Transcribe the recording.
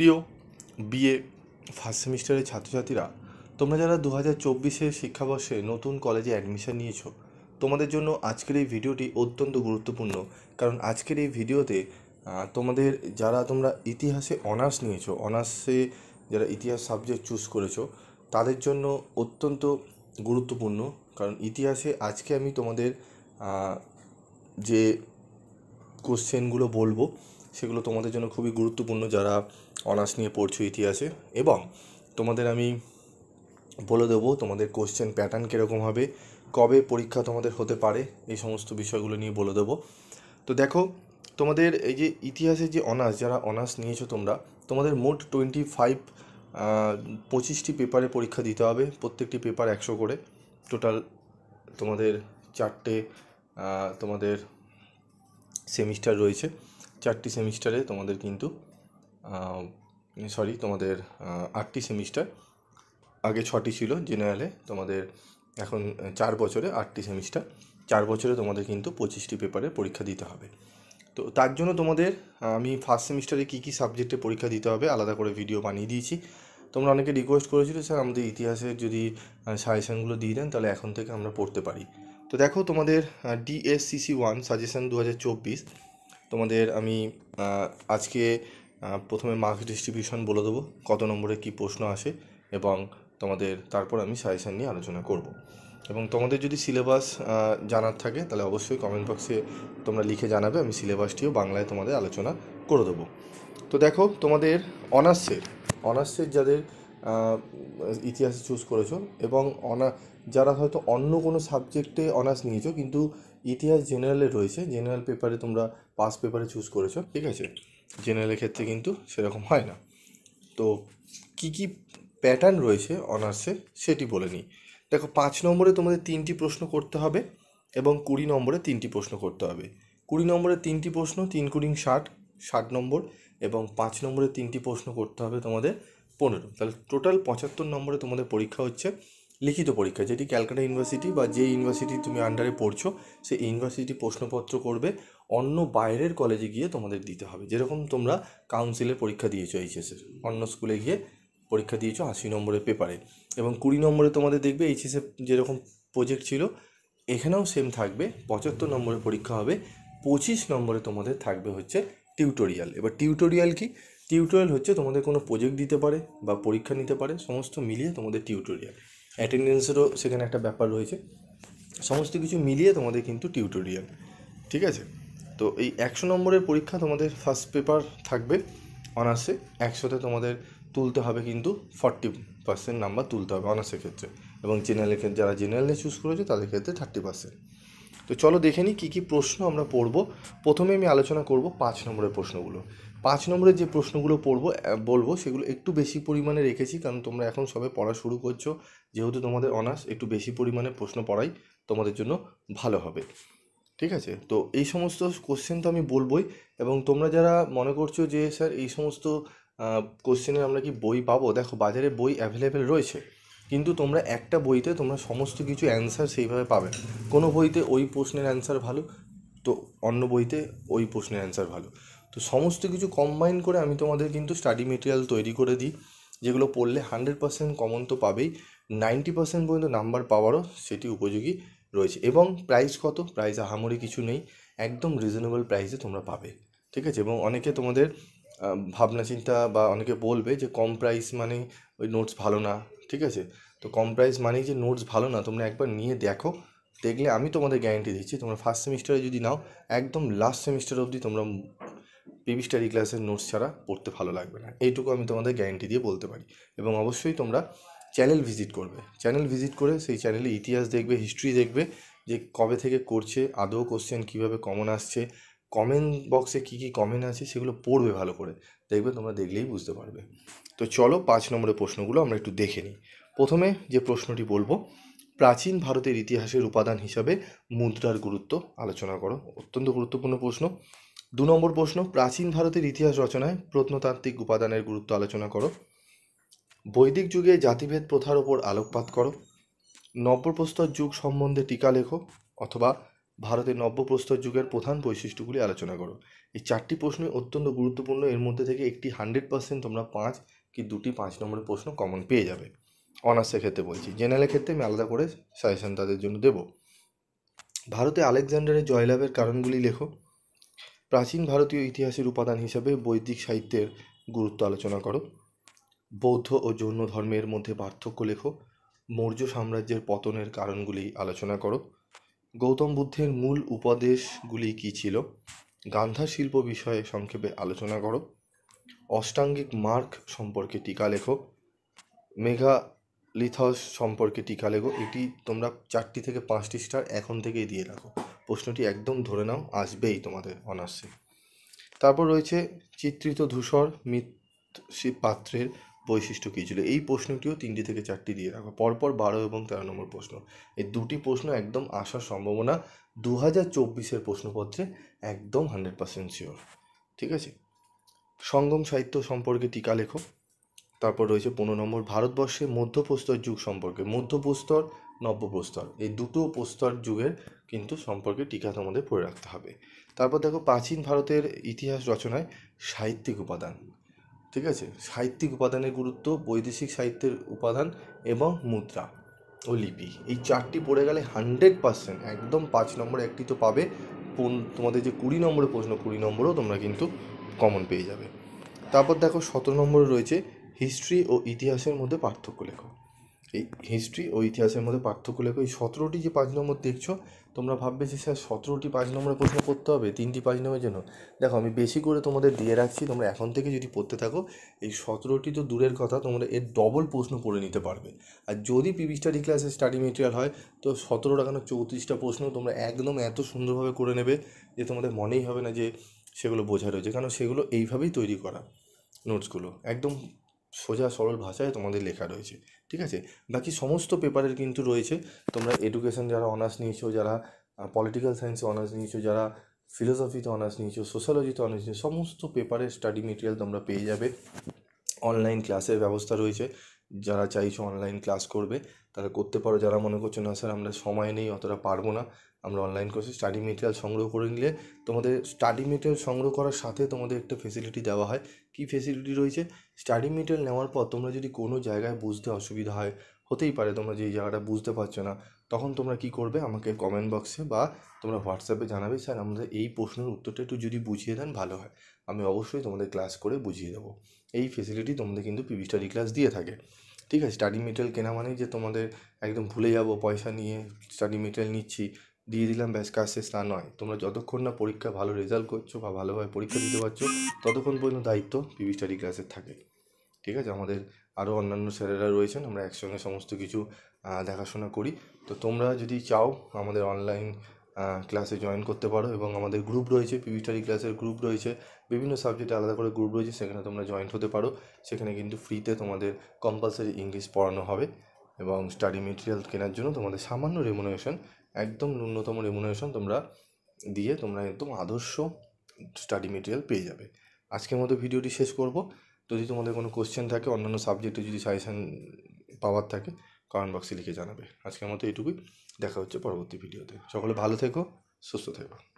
প্রিয় BA first সেমিস্টারের ছাত্রছাত্রীরা তোমরা যারা দু হাজার চব্বিশে শিক্ষাবর্ষে নতুন কলেজে অ্যাডমিশন নিয়েছো তোমাদের জন্য আজকের এই ভিডিওটি অত্যন্ত গুরুত্বপূর্ণ কারণ আজকের এই ভিডিওতে তোমাদের যারা তোমরা ইতিহাসে অনার্স নিয়েছো অনার্সে যারা ইতিহাস সাবজেক্ট চুজ করেছো তাদের জন্য অত্যন্ত গুরুত্বপূর্ণ কারণ ইতিহাসে আজকে আমি তোমাদের যে কোশ্চেনগুলো বলবো সেগুলো তোমাদের জন্য খুবই গুরুত্বপূর্ণ যারা অনার্স নিয়ে পড়ছো ইতিহাসে এবং তোমাদের আমি বলে দেবো তোমাদের কোশ্চেন প্যাটার্ন কীরকম হবে কবে পরীক্ষা তোমাদের হতে পারে এই সমস্ত বিষয়গুলো নিয়ে বলে দেবো তো দেখো তোমাদের এই যে ইতিহাসে যে অনার্স যারা অনার্স নিয়েছো তোমরা তোমাদের মোট টোয়েন্টি ফাইভ পঁচিশটি পেপারে পরীক্ষা দিতে হবে প্রত্যেকটি পেপার একশো করে টোটাল তোমাদের চারটে তোমাদের সেমিস্টার রয়েছে চারটি সেমিস্টারে তোমাদের কিন্তু সরি তোমাদের আটটি সেমিস্টার আগে ছটি ছিল জেনারেলে তোমাদের এখন চার বছরে আটটি সেমিস্টার চার বছরে তোমাদের কিন্তু পঁচিশটি পেপারে পরীক্ষা দিতে হবে তো তার জন্য তোমাদের আমি ফার্স্ট সেমিস্টারে কী কী সাবজেক্টে পরীক্ষা দিতে হবে আলাদা করে ভিডিও বানিয়ে দিয়েছি তোমরা অনেকে রিকোয়েস্ট করেছিলে স্যার আমাদের ইতিহাসের যদি সাজেশানগুলো দিয়ে দেন তাহলে এখন থেকে আমরা পড়তে পারি তো দেখো তোমাদের ডিএসসিসি ওয়ান সাজেশান দু তোমাদের আমি আজকে প্রথমে মার্কস ডিস্ট্রিবিউশন বলে দেবো কত নম্বরে কি প্রশ্ন আসে এবং তোমাদের তারপর আমি সাজেশান নিয়ে আলোচনা করব এবং তোমাদের যদি সিলেবাস জানার থাকে তাহলে অবশ্যই কমেন্ট বক্সে তোমরা লিখে জানাবে আমি সিলেবাসটিও বাংলায় তোমাদের আলোচনা করে দেবো তো দেখো তোমাদের অনার্সের অনার্সের যাদের ইতিহাস চুজ করেছো এবং অনা যারা হয়তো অন্য কোনো সাবজেক্টে অনার্স নিয়েছো কিন্তু ইতিহাস জেনারেলে রয়েছে জেনারেল পেপারে তোমরা পাস পেপারে চুজ করেছো ঠিক আছে জেনারেলের ক্ষেত্রে কিন্তু সেরকম হয় না তো কি কি প্যাটার্ন রয়েছে অনার্সে সেটি বলে নিই দেখো পাঁচ নম্বরে তোমাদের তিনটি প্রশ্ন করতে হবে এবং কুড়ি নম্বরে তিনটি প্রশ্ন করতে হবে কুড়ি নম্বরে তিনটি প্রশ্ন তিন কুড়িং ষাট ষাট নম্বর এবং পাঁচ নম্বরে তিনটি প্রশ্ন করতে হবে তোমাদের পনেরো তাহলে টোটাল পঁচাত্তর নম্বরে তোমাদের পরীক্ষা হচ্ছে লিখিত পরীক্ষা যেটি ক্যালকাটা ইউনিভার্সিটি বা যে ইউনিভার্সিটি তুমি আন্ডারে পড়ছো সেই ইউনিভার্সিটি প্রশ্নপত্র করবে অন্য বাইরের কলেজে গিয়ে তোমাদের দিতে হবে যেরকম তোমরা কাউন্সিলের পরীক্ষা দিয়েছো এইচএসের অন্য স্কুলে গিয়ে পরীক্ষা দিয়েছো আশি নম্বরের পেপারে এবং কুড়ি নম্বরে তোমাদের দেখবে এইচএসএ যেরকম প্রজেক্ট ছিল এখানেও সেম থাকবে পঁচাত্তর নম্বরে পরীক্ষা হবে পঁচিশ নম্বরে তোমাদের থাকবে হচ্ছে টিউটোরিয়াল এবার টিউটোরিয়াল কি টিউটোরিয়াল হচ্ছে তোমাদের কোনো প্রজেক্ট দিতে পারে বা পরীক্ষা নিতে পারে সমস্ত মিলিয়ে তোমাদের টিউটোরিয়াল অ্যাটেন্ডেন্সেরও সেখানে একটা ব্যাপার রয়েছে সমস্ত কিছু মিলিয়ে তোমাদের কিন্তু টিউটোরিয়াল ঠিক আছে তো এই একশো নম্বরের পরীক্ষা তোমাদের ফার্স্ট পেপার থাকবে অনার্সে একশোতে তোমাদের তুলতে হবে কিন্তু ফর্টি পার্সেন্ট নাম্বার তুলতে হবে অনার্সের ক্ষেত্রে এবং জেনারেলের ক্ষেত্রে যারা জেনারেলে চুজ করেছে তাদের ক্ষেত্রে থার্টি পার্সেন্ট তো চলো দেখে নিই কী কী প্রশ্ন আমরা পড়ব প্রথমে আমি আলোচনা করব পাঁচ নম্বরের প্রশ্নগুলো পাঁচ নম্বরের যে প্রশ্নগুলো পড়বো বলবো সেগুলো একটু বেশি পরিমাণে রেখেছি কারণ তোমরা এখন সবে পড়া শুরু করছো যেহেতু তোমাদের অনার্স একটু বেশি পরিমাণে প্রশ্ন পড়াই তোমাদের জন্য ভালো হবে ঠিক আছে তো এই সমস্ত কোশ্চেন তো আমি বলবোই এবং তোমরা যারা মনে করছো যে স্যার এই সমস্ত কোশ্চেনের আমরা কি বই পাবো দেখো বাজারে বই অ্যাভেলেবেল রয়েছে কিন্তু তোমরা একটা বইতে তোমরা সমস্ত কিছু অ্যান্সার সেইভাবে পাবে কোনো বইতে ওই প্রশ্নের অ্যান্সার ভালো তো অন্য বইতে ওই প্রশ্নের অ্যান্সার ভালো তো সমস্ত কিছু কম্বাইন করে আমি তোমাদের কিন্তু স্টাডি মেটেরিয়াল তৈরি করে দিই যেগুলো পড়লে হান্ড্রেড পার্সেন্ট কমন তো পাবেই নাইনটি পার্সেন্ট পর্যন্ত নাম্বার পাওয়ারও সেটি উপযোগী রয়েছে এবং প্রাইস কত প্রাইস আহামরি কিছু নেই একদম রিজনেবল প্রাইসে তোমরা পাবে ঠিক আছে এবং অনেকে তোমাদের ভাবনা চিন্তা বা অনেকে বলবে যে কম প্রাইস মানে ওই নোটস ভালো না ঠিক আছে তো কম প্রাইস মানেই যে নোটস ভালো না তোমরা একবার নিয়ে দেখো দেখলে আমি তোমাদের গ্যারেন্টি দিচ্ছি তোমরা ফার্স্ট সেমিস্টারে যদি নাও একদম লাস্ট সেমিস্টার অবধি তোমরা বেবি স্টাডি ক্লাসের নোটস ছাড়া পড়তে ভালো লাগবে না এইটুকু আমি তোমাদের গ্যারেন্টি দিয়ে বলতে পারি এবং অবশ্যই তোমরা চ্যানেল ভিজিট করবে চ্যানেল ভিজিট করে সেই চ্যানেলে ইতিহাস দেখবে হিস্ট্রি দেখবে যে কবে থেকে করছে আদৌ কোশ্চেন কীভাবে কমন আসছে কমেন্ট বক্সে কী কী কমেন্ট আছে সেগুলো পড়বে ভালো করে দেখবে তোমরা দেখলেই বুঝতে পারবে তো চলো পাঁচ নম্বরের প্রশ্নগুলো আমরা একটু দেখে নিই প্রথমে যে প্রশ্নটি বলবো প্রাচীন ভারতের ইতিহাসের উপাদান হিসাবে মুদ্রার গুরুত্ব আলোচনা করো অত্যন্ত গুরুত্বপূর্ণ প্রশ্ন দু নম্বর প্রশ্ন প্রাচীন ভারতের ইতিহাস রচনায় প্রত্নতাত্ত্বিক উপাদানের গুরুত্ব আলোচনা করো বৈদিক যুগে জাতিভেদ প্রথার ওপর আলোকপাত করো নব্যপ্রস্তর যুগ সম্বন্ধে টিকা লেখো অথবা ভারতের নব্যপ্রস্তর যুগের প্রধান বৈশিষ্ট্যগুলি আলোচনা করো এই চারটি প্রশ্নই অত্যন্ত গুরুত্বপূর্ণ এর মধ্যে থেকে একটি হান্ড্রেড পার্সেন্ট তোমরা পাঁচ কি দুটি পাঁচ নম্বরের প্রশ্ন কমন পেয়ে যাবে অনার্সের ক্ষেত্রে বলছি জেনারেলের ক্ষেত্রে আমি আলাদা করে সাজেশন তাদের জন্য দেব ভারতে আলেকজান্ডারের জয়লাভের কারণগুলি লেখো প্রাচীন ভারতীয় ইতিহাসের উপাদান হিসাবে বৈদিক সাহিত্যের গুরুত্ব আলোচনা করো বৌদ্ধ ও জৈন ধর্মের মধ্যে পার্থক্য লেখো মৌর্য সাম্রাজ্যের পতনের কারণগুলি আলোচনা করো গৌতম বুদ্ধের মূল উপদেশগুলি কী ছিল গান্ধার শিল্প বিষয়ে সংক্ষেপে আলোচনা করো অষ্টাঙ্গিক মার্ক সম্পর্কে টিকা লেখো মেঘা লিথস সম্পর্কে টিকা লেখো এটি তোমরা চারটি থেকে পাঁচটি স্টার এখন থেকেই দিয়ে রাখো প্রশ্নটি একদম ধরে নাও আসবেই তোমাদের অনার্সে তারপর রয়েছে চিত্রিত ধূসর মৃৎশিব পাত্রের বৈশিষ্ট্য কী ছিল এই প্রশ্নটিও তিনটি থেকে চারটি দিয়ে রাখো পরপর বারো এবং তেরো নম্বর প্রশ্ন এই দুটি প্রশ্ন একদম আসার সম্ভাবনা দু হাজার চব্বিশের প্রশ্নপত্রে একদম হান্ড্রেড পার্সেন্ট শিওর ঠিক আছে সঙ্গম সাহিত্য সম্পর্কে টিকা লেখো তারপর রয়েছে পনেরো নম্বর ভারতবর্ষে মধ্যপ্রস্তর যুগ সম্পর্কে মধ্যপ্রস্তর নব্যপ্রস্তর এই দুটো প্রস্তর যুগের কিন্তু সম্পর্কে টিকা তোমাদের পড়ে রাখতে হবে তারপর দেখো প্রাচীন ভারতের ইতিহাস রচনায় সাহিত্যিক উপাদান ঠিক আছে সাহিত্যিক উপাদানের গুরুত্ব বৈদেশিক সাহিত্যের উপাদান এবং মুদ্রা ও লিপি এই চারটি পড়ে গেলে হান্ড্রেড পার্সেন্ট একদম পাঁচ নম্বরে একটি তো পাবে তোমাদের যে কুড়ি নম্বরে প্রশ্ন কুড়ি নম্বরও তোমরা কিন্তু কমন পেয়ে যাবে তারপর দেখো সতেরো নম্বরে রয়েছে হিস্ট্রি ও ইতিহাসের মধ্যে পার্থক্য লেখক এই হিস্ট্রি ও ইতিহাসের মধ্যে পার্থক্য লেখো এই সতেরোটি যে পাঁচ নম্বর দেখছো তোমরা ভাববে যে স্যার সতেরোটি পাঁচ নম্বরের প্রশ্ন পড়তে হবে তিনটি পাঁচ নম্বরের জন্য দেখো আমি বেশি করে তোমাদের দিয়ে রাখছি তোমরা এখন থেকে যদি পড়তে থাকো এই সতেরোটি তো দূরের কথা তোমরা এর ডবল প্রশ্ন পড়ে নিতে পারবে আর যদি পিবি স্টাডি ক্লাসে স্টাডি মেটেরিয়াল হয় তো সতেরোটা কেন চৌত্রিশটা প্রশ্ন তোমরা একদম এত সুন্দরভাবে করে নেবে যে তোমাদের মনেই হবে না যে সেগুলো বোঝা রয়েছে কারণ সেগুলো এইভাবেই তৈরি করা নোটসগুলো একদম সোজা সরল ভাষায় তোমাদের লেখা রয়েছে ঠিক আছে বাকি সমস্ত পেপারের কিন্তু রয়েছে তোমরা এডুকেশন যারা অনার্স নিয়েছো যারা পলিটিক্যাল সায়েন্সে অনার্স নিয়েছো যারা ফিলোসফিতে অনার্স নিয়েছো সোশ্যালজিতে অনার্স নিয়েছো সমস্ত পেপারের স্টাডি মেটেরিয়াল তোমরা পেয়ে যাবে অনলাইন ক্লাসের ব্যবস্থা রয়েছে যারা চাইছো অনলাইন ক্লাস করবে তারা করতে পারো যারা মনে করছো না স্যার আমরা সময় নেই অতটা পারবো না আমরা অনলাইন কোর্সে স্টাডি মেটেরিয়াল সংগ্রহ করে নিলে তোমাদের স্টাডি মেটেরিয়াল সংগ্রহ করার সাথে তোমাদের একটা ফেসিলিটি দেওয়া হয় কী ফেসিলিটি রয়েছে স্টাডি মেটেরিয়াল নেওয়ার পর তোমরা যদি কোনো জায়গায় বুঝতে অসুবিধা হয় হতেই পারে তোমরা যে জায়গাটা বুঝতে পারছো না তখন তোমরা কি করবে আমাকে কমেন্ট বক্সে বা তোমরা হোয়াটসঅ্যাপে জানাবে স্যার আমাদের এই প্রশ্নের উত্তরটা একটু যদি বুঝিয়ে দেন ভালো হয় আমি অবশ্যই তোমাদের ক্লাস করে বুঝিয়ে দেবো এই ফেসিলিটি তোমাদের কিন্তু পিভি স্টাডি ক্লাস দিয়ে থাকে ঠিক আছে স্টাডি মেটেরিয়াল কেনা মানেই যে তোমাদের একদম ভুলে যাব পয়সা নিয়ে স্টাডি মেটেরিয়াল নিচ্ছি দিয়ে দিলাম ব্যাস কাজ শেষ তা নয় তোমরা যতক্ষণ না পরীক্ষা ভালো রেজাল্ট করছো বা ভালোভাবে পরীক্ষা দিতে পারছো ততক্ষণ পর্যন্ত দায়িত্ব পিবি স্টাডি ক্লাসের থাকে ঠিক আছে আমাদের আরও অন্যান্য স্যারেরা রয়েছেন আমরা একসঙ্গে সমস্ত কিছু দেখাশোনা করি তো তোমরা যদি চাও আমাদের অনলাইন ক্লাসে জয়েন করতে পারো এবং আমাদের গ্রুপ রয়েছে পিবি স্টাডি ক্লাসের গ্রুপ রয়েছে বিভিন্ন সাবজেক্টে আলাদা করে গ্রুপ রয়েছে সেখানে তোমরা জয়েন্ট হতে পারো সেখানে কিন্তু ফ্রিতে তোমাদের কম্পালসারি ইংলিশ পড়ানো হবে এবং স্টাডি মেটেরিয়াল কেনার জন্য তোমাদের সামান্য রেমোনেশন একদম ন্যূনতম রেমুনারেশন তোমরা দিয়ে তোমরা একদম আদর্শ স্টাডি মেটেরিয়াল পেয়ে যাবে আজকের মতো ভিডিওটি শেষ করব যদি তোমাদের কোনো কোশ্চেন থাকে অন্যান্য সাবজেক্টে যদি সাজেশান পাওয়ার থাকে কমেন্ট বক্সে লিখে জানাবে আজকের মতো এইটুকুই দেখা হচ্ছে পরবর্তী ভিডিওতে সকলে ভালো থেকো সুস্থ থেকো